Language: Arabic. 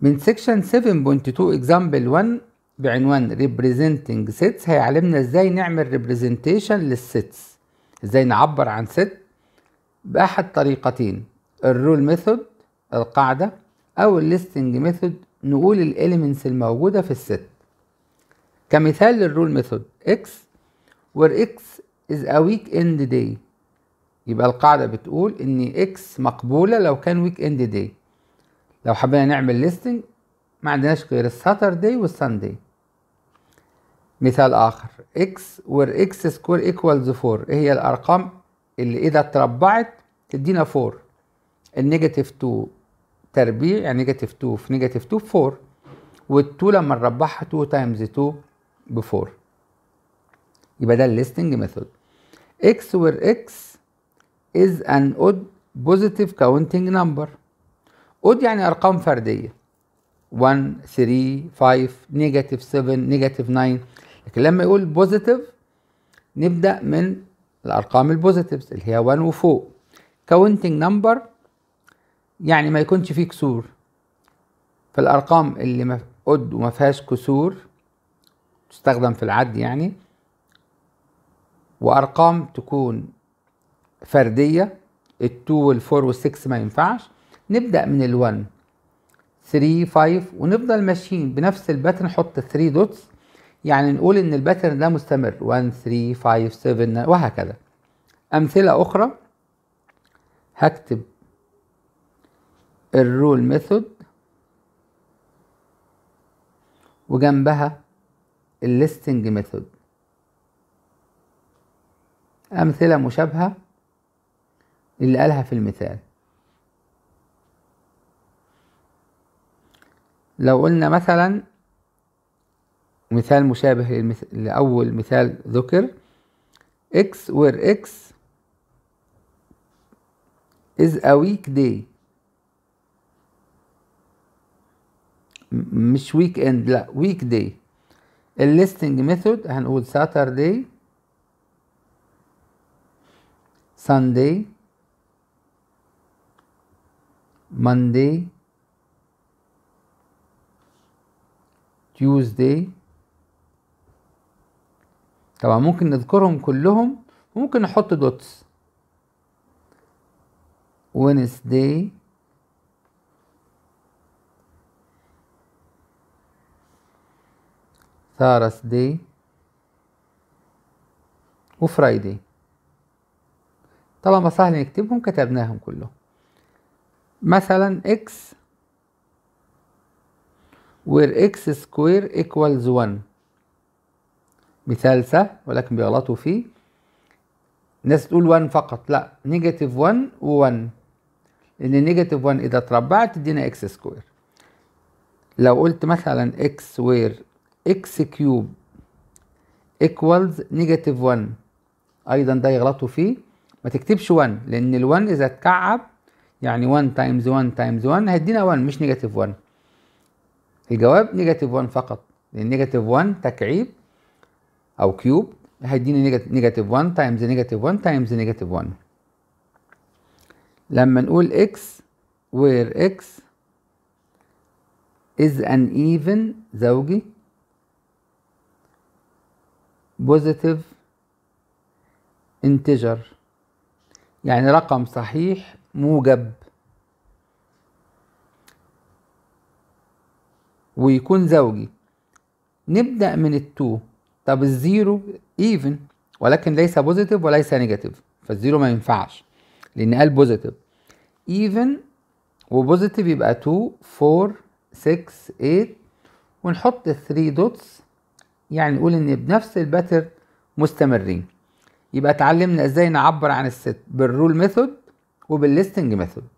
من سيكشن 7.2 اكزامبل 1 بعنوان representing sets هيعلمنا ازاي نعمل representation للسيتس ازاي نعبر عن ست بأحد طريقتين الرول ميثود القاعدة أو الليستنج ميثود نقول الاليمنتس الموجودة في الست كمثال للرول ميثود x where x is a week end day يبقى القاعدة بتقول إن x مقبولة لو كان week end day لو حبينا نعمل ليستنج ما عندناش غير الساتردي والساندي مثال آخر x where x سكوير equals 4 إيه هي الأرقام اللي إذا اتربعت تدينا 4 النيجاتيف 2 تربيع يعني نيجاتيف 2 في نيجاتيف 2 ب 4 وال2 لما نربعها 2 تايمز 2 ب 4 يبقى ده الليستنج ميثود x where x is an odd positive counting number اود يعني ارقام فرديه 1 3 5 نيجاتيف 7 نيجاتيف 9 لكن لما يقول بوزيتيف نبدا من الارقام البوزيتيفز اللي هي 1 وفوق كاونتنج نمبر يعني ما يكونش فيه كسور فالارقام اللي ما قد وما فيهاش كسور تستخدم في العد يعني وارقام تكون فرديه ال 2 وال 4 وال 6 ما ينفعش نبدأ من ال1 3 5 ونفضل ماشيين بنفس الباترن نحط 3 دوتس يعني نقول ان الباترن ده مستمر 1 3 5 7 وهكذا امثله اخرى هكتب الرول ميثود وجنبها الليستنج ميثود امثله مشابهه اللي قالها في المثال لو قلنا مثلا مثال مشابه لأول مثال ذكر x where x is a weekday مش ويك اند لا ويك داي الليستنج ميثود هنقول ساتردي سانداي مانداي تيوزداي طبعا ممكن نذكرهم كلهم وممكن نحط دوتس وينسداي ثارسداي وفرايداي ما سهل نكتبهم كتبناهم كلهم مثلا اكس where x square equals 1 مثال سهل ولكن بيغلطوا فيه الناس تقول 1 فقط لا نيجاتيف 1 و1 لان نيجاتيف 1 اذا اتربعت تدينا x square لو قلت مثلا x square x كيوب equals نيجاتيف 1 ايضا ده يغلطوا فيه ما تكتبش 1 لان ال1 اذا اتكعب يعني 1 تايمز 1 تايمز 1 هيدينا 1 مش نيجاتيف 1 الجواب نيجاتيف 1 فقط لان نيجاتيف 1 تكعيب او كيوب هيديني نيجاتيف 1 تايمز نيجاتيف 1 تايمز نيجاتيف 1 لما نقول x where x is an even زوجي positive integer يعني رقم صحيح موجب ويكون زوجي نبدأ من التو طب الزيرو ايفن ولكن ليس بوزيتيف وليس نيجاتيف فالزيرو ما ينفعش لان قال بوزيتيف ايفن وبوزيتيف يبقى 2 4 6 8 ونحط 3 دوتس يعني نقول ان بنفس الباتر مستمرين يبقى اتعلمنا ازاي نعبر عن الست بالرول ميثود وبالليستنج ميثود